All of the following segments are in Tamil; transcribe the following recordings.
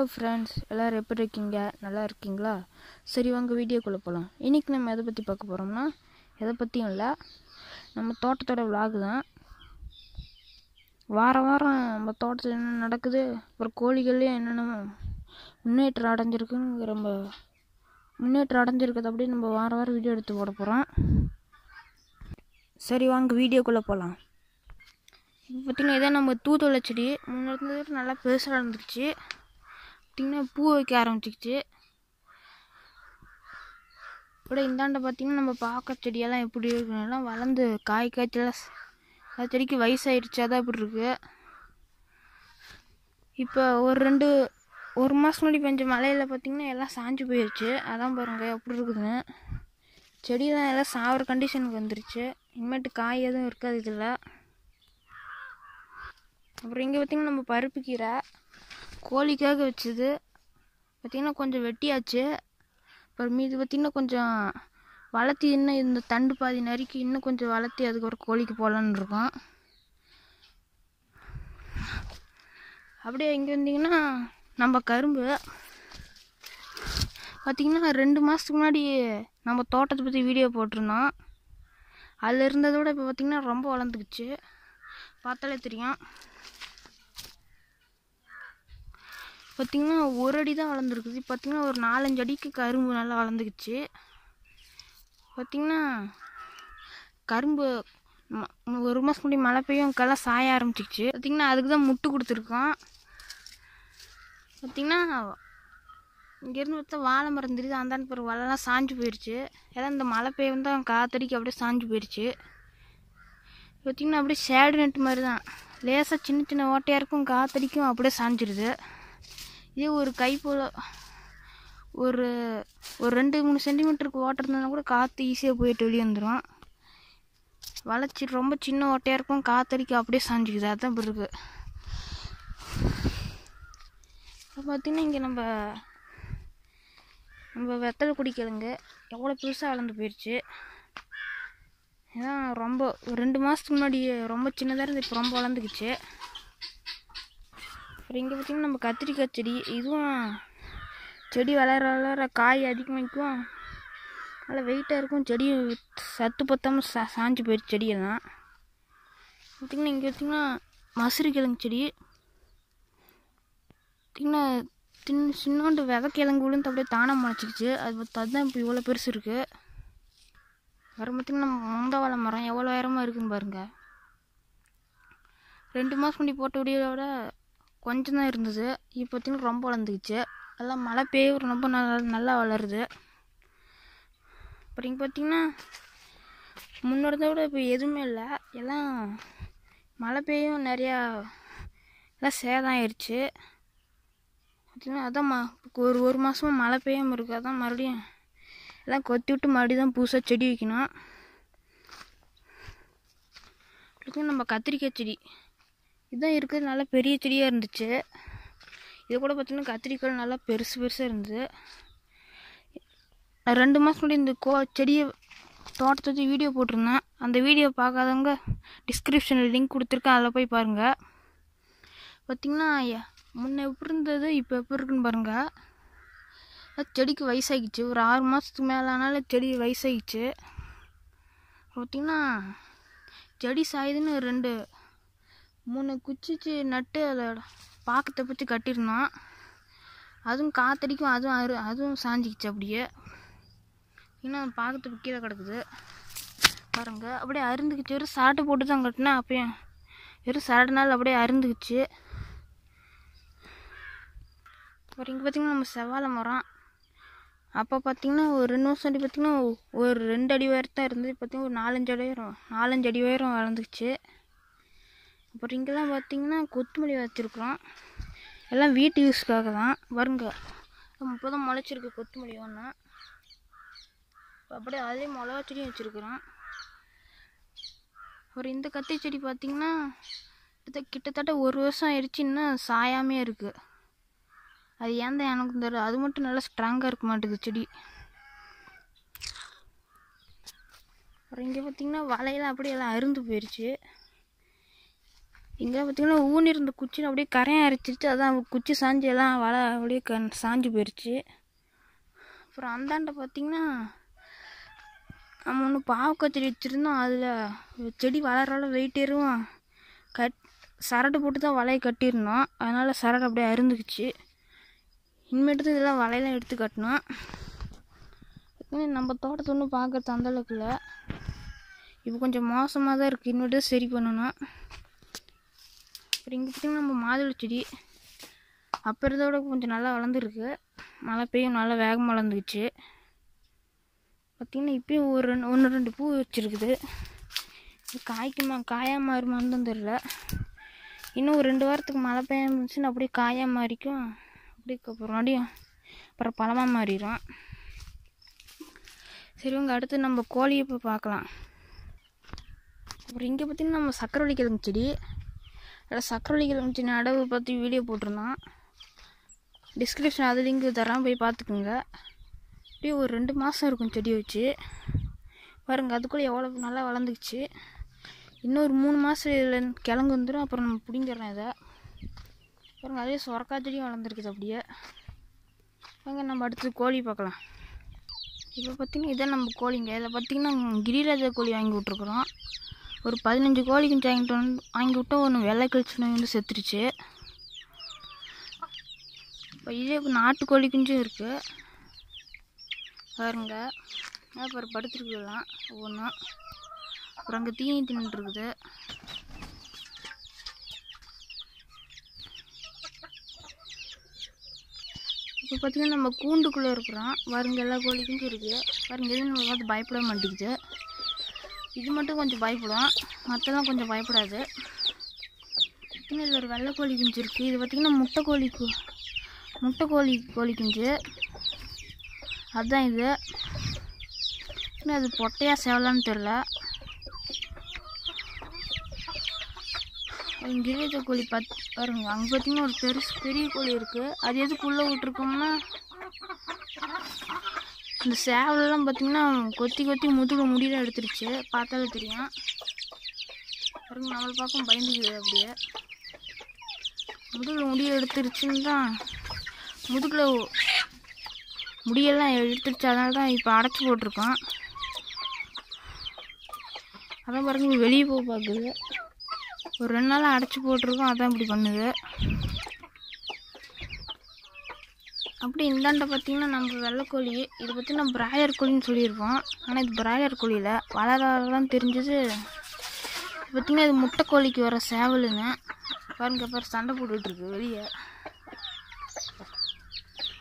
ஹலோ ஃப்ரெண்ட்ஸ் எல்லோரும் எப்படி இருக்கீங்க நல்லா இருக்கீங்களா சரி வாங்க வீடியோக்குள்ளே போகலாம் இன்றைக்கி நம்ம எதை பற்றி பார்க்க போகிறோம்னா எதை பற்றியும் இல்லை நம்ம தோட்டத்தோட விலாகு தான் வாரம் வாரம் நம்ம தோட்டத்தில் என்ன நடக்குது அப்புறம் கோழிகள்லேயும் என்னென்ன முன்னேற்றம் அடைஞ்சிருக்குங்கிற நம்ம முன்னேற்றம் அடைஞ்சிருக்கிறது அப்படியே நம்ம வாரம் வாரம் வீடியோ எடுத்து போட போகிறோம் சரி வாங்க வீடியோக்குள்ளே போகலாம் இப்போ பார்த்திங்கன்னா இதான் நம்ம தூத்துளை செடி முன்னாடி நல்லா பெருசாக இருந்துருச்சு பார்த்திங்கன்னா பூ வைக்க ஆரம்பிச்சிக்கிச்சு அப்படியே இந்தாண்டை பார்த்திங்கன்னா நம்ம பார்க்க செடியெல்லாம் எப்படி இருக்குன்னா வளர்ந்து காய் காய்ச்சலாம் செடிக்கு வயசாகிடுச்சா தான் இப்படி இருக்குது இப்போ ஒரு ரெண்டு ஒரு மாதம் முன்னாடி பெஞ்ச மலையில் பார்த்திங்கன்னா எல்லாம் சாஞ்சு போயிடுச்சு அதான் பாருங்கள் எப்படி இருக்குதுன்னு செடியெல்லாம் எல்லாம் சாவர கண்டிஷனுக்கு வந்துருச்சு இனிமேட்டு காய் எதுவும் இருக்காது இதில் அப்புறம் இங்கே பார்த்திங்கன்னா நம்ம பருப்பு கீரை கோழிக்காக வச்சது பார்த்திங்கன்னா கொஞ்சம் வெட்டியாச்சு அப்புறம் மீது பார்த்திங்கன்னா கொஞ்சம் வளர்த்தி இன்னும் இந்த தண்டு பாதி நறுக்கி இன்னும் கொஞ்சம் வளர்த்தி அதுக்கு ஒரு கோழிக்கு போகலான்னு இருக்கோம் அப்படியே இங்கே வந்தீங்கன்னா நம்ம கரும்பு பார்த்திங்கன்னா ரெண்டு மாதத்துக்கு முன்னாடி நம்ம தோட்டத்தை பற்றி வீடியோ போட்டிருந்தோம் அதில் இருந்ததோட இப்போ பார்த்திங்கன்னா ரொம்ப வளர்ந்துக்குச்சு பார்த்தாலே தெரியும் பார்த்திங்கன்னா ஒரு அடி தான் வளர்ந்துருக்குது பார்த்திங்கன்னா ஒரு நாலஞ்சு அடிக்கு கரும்பு நல்லா வளர்ந்துக்குச்சு பார்த்திங்கன்னா கரும்பு ஒரு மாதம் முடி மழை பெய்யும் கெல்லாம் சாய ஆரம்பிச்சிச்சு பார்த்திங்கன்னா அதுக்கு தான் முட்டு கொடுத்துருக்கோம் பார்த்திங்கன்னா இங்கேருந்து பார்த்தா வாழை மரம் தெரியுது அந்தாண்டு பிறகு வலைலாம் சாஞ்சு போயிடுச்சு ஏன்னா இந்த மழை பெய்ய வந்து காத்தடிக்கு அப்படியே சாஞ்சு போயிடுச்சு பார்த்திங்கன்னா அப்படியே சேடு நெட்டு மாதிரி தான் லேசாக சின்ன சின்ன ஓட்டையாக இருக்கும் காத்தடிக்கும் அப்படியே சாஞ்சிடுது இதே ஒரு கை போல் ஒரு ஒரு ரெண்டு மூணு சென்டிமீட்டருக்கு ஓட்டம் இருந்ததுனா கூட காற்று ஈஸியாக போயிட்டு வெளியே வந்துடும் வளைச்சி ரொம்ப சின்ன ஓட்டையாக இருக்கும் காற்றடிக்க அப்படியே சாஞ்சிக்குது அதுதான் இப்படி இருக்குது இப்போ பார்த்திங்கன்னா இங்கே நம்ம நம்ம வெத்தலை குடிக்கலுங்க எவ்வளோ பெருசாக வளர்ந்து போயிடுச்சு ஏன்னா ரொம்ப ரெண்டு மாதத்துக்கு முன்னாடி ரொம்ப சின்னதாக இருந்து இப்போ ரொம்ப வளர்ந்துக்குச்சு அப்புறம் இங்கே பார்த்தீங்கன்னா நம்ம கத்திரிக்காய் செடி இதுவும் செடி வளர வளர காய் அதிகமாகிக்கும் நல்லா வெயிட்டாக இருக்கும் செடி சத்து பத்தாமல் சா சாஞ்சு போயிடுச்சு செடியெல்லாம் பார்த்திங்கன்னா இங்கே பார்த்திங்கன்னா மசுரி கிழங்கு செடி பார்த்திங்கன்னா தின் சின்னோண்டு விதை கிழங்கு விழுந்து அப்படியே தானம் முளைச்சிக்கிச்சு அது தான் இப்போ இவ்வளோ பெருசு இருக்குது அப்புறம் பார்த்திங்கன்னா மொந்த மரம் எவ்வளோ உயரமாக இருக்குதுன்னு பாருங்கள் ரெண்டு மாதம் முன்னாடி போட்ட விட கொஞ்சம் தான் இருந்தது இப்போ பார்த்திங்கன்னா ரொம்ப வளர்ந்துக்குச்சு எல்லாம் மழை பெய்ய ரொம்ப நல்லா நல்லா வளருது அப்புறம் பார்த்தீங்கன்னா முன்னோட விட இப்போ எதுவுமே இல்லை எல்லாம் மழை பெய்யும் நிறையா எல்லாம் சேதம் ஆயிடுச்சு பார்த்திங்கன்னா அதான் மா ஒரு ஒரு மாதமும் மழை பெய்யாமல் இருக்குது அதான் மறுபடியும் எல்லாம் கொத்தி விட்டு மறுபடியும் தான் புதுசாக செடி வைக்கணும் நம்ம கத்திரிக்காய் செடி இதுதான் இருக்கிறது நல்லா பெரிய செடியாக இருந்துச்சு இது கூட பார்த்தீங்கன்னா கத்திரிக்காய் நல்லா பெருசு பெருசாக இருந்தது ரெண்டு மாதம் முன்னாடி இந்த கோ செடியை தோட்டத்தை வச்சு வீடியோ போட்டிருந்தேன் அந்த வீடியோ பார்க்காதவங்க டிஸ்கிரிப்ஷனில் லிங்க் கொடுத்துருக்கேன் அதில் போய் பாருங்கள் பார்த்திங்கன்னா முன்னே எப்படி இருந்தது இப்போ எப்படி இருக்குன்னு பாருங்கள் செடிக்கு வயசாகிடுச்சு ஒரு ஆறு மாதத்துக்கு மேலானாலும் செடி வயசாகிடுச்சு பார்த்திங்கன்னா செடி சாயுதுன்னு ரெண்டு மூணு குச்சிச்சு நட்டு அதில் பாக்கத்தை பற்றி கட்டியிருந்தோம் அதுவும் காத்தடிக்கும் அதுவும் அரு அதுவும் சாஞ்சிக்கிச்சு அப்படியே இன்னும் பாக்கத்துக்கு கீழே கிடக்குது பாருங்க அப்படியே அருந்துக்குச்சு வெறும் சாட்டை போட்டு தான் கட்டினா அப்படியே வெறும் நாள் அப்படியே அருந்துக்குச்சு அப்புறம் இங்கே பார்த்தீங்கன்னா நம்ம செவ்வாழை மரம் அப்போ பார்த்தீங்கன்னா ஒரு ரெண்டு வருஷம் அடி பார்த்திங்கன்னா ஒரு ரெண்டு அடி உயரத்தான் இருந்தது பார்த்திங்கன்னா ஒரு நாலஞ்சு அடி உயரம் நாலஞ்சு அடி உயரம் வளர்ந்துக்குச்சு அப்புறம் இங்கே தான் பார்த்தீங்கன்னா கொத்தமல்லி வச்சுருக்குறோம் எல்லாம் வீட்டு யூஸ்க்காக தான் வருங்க இப்போ தான் முளைச்சிருக்கு கொத்தமல்லி ஒன்று அப்படியே அதே மிளகா செடியும் வச்சுருக்குறோம் அப்புறம் இந்த கத்தி செடி பார்த்திங்கன்னா கிட்டத்தட்ட ஒரு வருஷம் ஆயிடுச்சு இன்னும் சாயாமே இருக்குது அது ஏன் தான் எனக்கு தெரியல அது மட்டும் நல்லா ஸ்ட்ராங்காக இருக்க மாட்டேது செடி அப்புறம் இங்கே பார்த்திங்கன்னா வலையெல்லாம் அப்படியே எல்லாம் அருந்து போயிடுச்சு எங்கே பார்த்தீங்கன்னா ஊனி இருந்த குச்சியில் அப்படியே கரையை அரைச்சிருச்சு அதான் குச்சி சாஞ்சி எல்லாம் வலை அப்படியே க சாஞ்சி போயிடுச்சு அப்புறம் அந்தாண்ட பார்த்திங்கன்னா நம்ம ஒன்று பாவக்காய் வச்சுருந்தோம் அதில் செடி வளரால வெயிட் கட் சரடு போட்டு தான் வலையை கட்டியிருந்தோம் அதனால் சரடு அப்படியே அருந்துக்குச்சு இனிமேட்டு தான் இதெல்லாம் வலையெல்லாம் எடுத்து கட்டணும் நம்ம தோட்டத்தை ஒன்றும் பார்க்குறது அந்தளவுக்கு இல்லை இப்போ கொஞ்சம் மோசமாக தான் இருக்குது இன்னொரு சரி பண்ணணும் அப்புறம் இங்கே பார்த்திங்கன்னா நம்ம மாதுளை செடி அப்போ இதோட கொஞ்சம் நல்லா வளர்ந்துருக்கு மழை பெய்யும் நல்லா வேகமாக வளர்ந்துக்குச்சு பார்த்திங்கன்னா இப்போயும் ஒரு ரெண்டு ஒன்று ரெண்டு பூ வச்சுருக்குது காய்க்குமா காயாக மாறுமான்னு தான் தெரில இன்னும் ஒரு ரெண்டு வாரத்துக்கு மழை பெய்யாமச்சுன்னா அப்படியே காயாக மாறிக்கும் அப்படியே அப்புறம் மறுபடியும் அப்புறம் பழமாக மாறிடும் சரி உங்கள் அடுத்து நம்ம கோழியை போய் பார்க்கலாம் அப்புறம் இங்கே பார்த்திங்கன்னா நம்ம சக்கரை வலிக்கிறதுங்க செடி என்னோடய சக்கரவள்ளிகள் அமைச்சின் அடவு பற்றி வீடியோ போட்டிருந்தான் டிஸ்கிரிப்ஷன் அது லிங்க் தரான் போய் பார்த்துக்குங்க அப்படியே ஒரு ரெண்டு மாதம் இருக்கும் செடி வச்சு பாருங்கள் அதுக்குள்ளே எவ்வளோ நல்லா வளர்ந்துக்குச்சு இன்னொரு மூணு மாதம் இதில் கிழங்கு வந்துடும் அப்புறம் நம்ம பிடிங்கிறேன் இதை பாருங்கள் அதே சொரக்கா செடியும் வளர்ந்துருக்குது அப்படியே வாங்க நம்ம அடுத்து கோழி பார்க்கலாம் இப்போ பார்த்திங்கன்னா இதான் நம்ம கோழிங்க இதில் பார்த்திங்கன்னா கிரிராஜா கோழி வாங்கி விட்ருக்குறோம் ஒரு பதினஞ்சு கோழி குஞ்சு வாங்கிட்டு வந்து வாங்கி விட்டோம் ஒன்று வெள்ளை கழிச்சு நோய் வந்து செத்துருச்சு இப்போ இதே நாட்டு குஞ்சும் இருக்குது பாருங்க அப்புறம் படுத்துருக்குலாம் ஒவ்வொன்றும் அப்புறம் அங்கே தீனி தின்னுட்டுருக்குது இப்போ பார்த்திங்கன்னா நம்ம கூண்டுக்குள்ளே இருக்கிறோம் வருங்க எல்லா கோழிக்கும் இருக்குது வருங்க எதுவும் பார்த்து பயப்பட மாட்டேங்குது இது மட்டும் கொஞ்சம் பயப்படும் மற்றெல்லாம் கொஞ்சம் பயப்படாது பார்த்திங்கன்னா இது ஒரு வெள்ளை கோழி குஞ்சு இருக்குது இது பார்த்திங்கன்னா முட்டை கோழி முட்டை கோழி கோழி குஞ்சு அதுதான் இது இன்னும் அது பொட்டையாக சேவலான்னு தெரில கிரேஜ கோழி பத் பாருங்க அங்கே பார்த்திங்கன்னா ஒரு பெருசு பெரிய கோழி இருக்குது அது எதுக்குள்ளே விட்ருக்கோம்னா இந்த சேவலெல்லாம் பார்த்திங்கன்னா கொத்தி கொத்தி முதுகு முடியெலாம் எடுத்துருச்சு பார்த்தாலே தெரியும் பாருங்க நம்மளை பார்க்கும் பயந்துக்குது அப்படியே முதுகில் முடிய எடுத்துருச்சுன்னு தான் முதுகில் முடியெல்லாம் எடுத்துருச்சு அதனால தான் இப்போ அடைச்சி போட்டிருக்கோம் அதான் பாருங்க வெளியே போக பார்க்குது ஒரு ரெண்டு நாள் அடைச்சி போட்டிருக்கோம் அதான் இப்படி பண்ணுது அப்படி இந்தாண்ட பார்த்திங்கன்னா நம்ம வெள்ளைக்கோழி இது பற்றி நம்ம பிராயர் கோழின்னு சொல்லியிருப்போம் ஆனால் இது பிராயர் கோழியில் வளர தான் தெரிஞ்சது பார்த்திங்கன்னா இது முட்டைக்கோழிக்கு வர சேவலுங்க பாருங்க பாரு சண்டை போட்டுட்ருக்கு வெளியே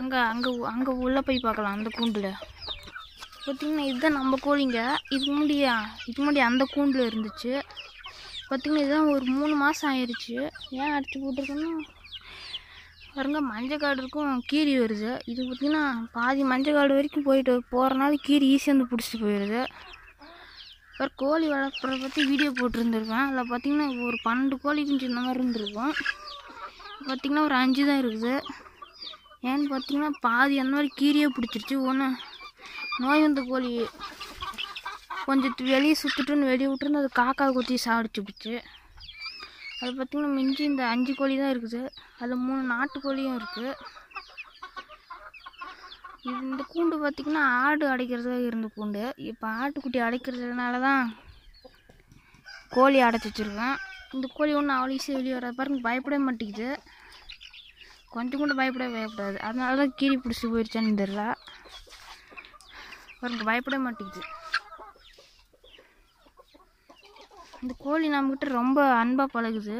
அங்கே அங்கே அங்கே உள்ளே போய் பார்க்கலாம் அந்த கூண்டில் பார்த்திங்கன்னா இதுதான் நம்ம கோழிங்க இது முன்னாடி இதுக்கு முன்னாடி அந்த கூண்டில் இருந்துச்சு பார்த்திங்கன்னா இதுதான் ஒரு மூணு மாதம் ஆயிடுச்சு ஏன் அடித்து போட்டிருக்கோன்னா பாருங்க மஞ்சள் காடு இருக்கும் கீரி வருது இது பார்த்திங்கன்னா பாதி மஞ்சள் காடு வரைக்கும் போயிட்டு போகிறனால கீரி ஈஸியாக வந்து பிடிச்சிட்டு போயிடுது அப்புறம் கோழி வளர்க்குறத பற்றி வீடியோ போட்டிருந்துருப்பேன் அதில் பார்த்திங்கன்னா ஒரு பன்னெண்டு கோழி குஞ்சு இந்த மாதிரி இருந்திருக்கும் பார்த்திங்கன்னா ஒரு அஞ்சு தான் இருக்குது ஏன்னு பார்த்திங்கன்னா பாதி அந்த மாதிரி கீரியே பிடிச்சிருச்சு ஒன்று நோய் வந்த கோழி கொஞ்சம் வெளியே சுற்றுட்டுன்னு வெளியே விட்டுருந்து அது காக்கா குத்தி சாடிச்சு பிடிச்சி அது பார்த்திங்கன்னா மிஞ்சி இந்த அஞ்சு கோழி தான் இருக்குது அதில் மூணு நாட்டுக்கோழியும் இருக்குது இது இந்த கூண்டு பார்த்திங்கன்னா ஆடு அடைக்கிறதாக இருந்த கூண்டு இப்போ ஆட்டுக்குட்டி அடைக்கிறதுனால தான் கோழி அடைச்சி வச்சுருக்கேன் இந்த கோழி ஒன்றும் அவ்வளோ ஈஸியாக வெளியே வராது பாருங்க பயப்படவே மாட்டேங்குது கொஞ்சம் கூட பயப்படவே பயப்படாது அதனால தான் கீரி பிடிச்சி போயிடுச்சான்னு தெரில பாருங்க பயப்படவே மாட்டேங்குது இந்த கோழி நம்மக்கிட்ட ரொம்ப அன்பாக பழகுது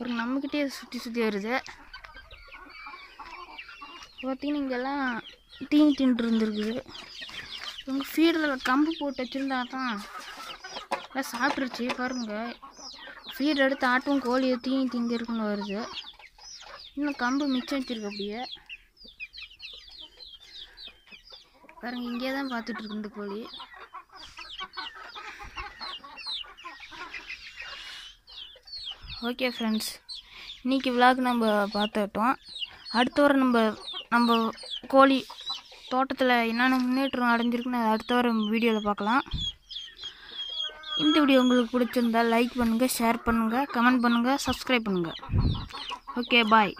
ஒரு நம்மக்கிட்டே சுற்றி சுற்றி வருது பார்த்தீங்கன்னா இங்கெல்லாம் தீனி தின்று இருந்துருக்குது இவங்க ஃபீடரில் கம்பு போட்டு வச்சுருந்தா தான் எல்லாம் சாப்பிட்ருச்சு பாருங்கள் ஃபீட் எடுத்து ஆட்டும் கோழியை தீனி திங்கிருக்குன்னு வருது இன்னும் கம்பு மிச்சம் வச்சுருக்கு அப்படியே பாருங்க இங்கே தான் பார்த்துட்டு இருக்கு இந்த கோழி ஓகே ஃப்ரெண்ட்ஸ் இன்றைக்கி விலாக் நம்ம பார்த்துட்டோம் அடுத்த வாரம் நம்ம நம்ம கோழி தோட்டத்தில் என்னென்ன முன்னேற்றம் அடைஞ்சிருக்குன்னு அடுத்த வாரம் வீடியோவில் பார்க்கலாம் இந்த வீடியோ உங்களுக்கு பிடிச்சிருந்தால் லைக் பண்ணுங்கள் ஷேர் பண்ணுங்கள் கமெண்ட் பண்ணுங்கள் சப்ஸ்கிரைப் பண்ணுங்கள் ஓகே பாய்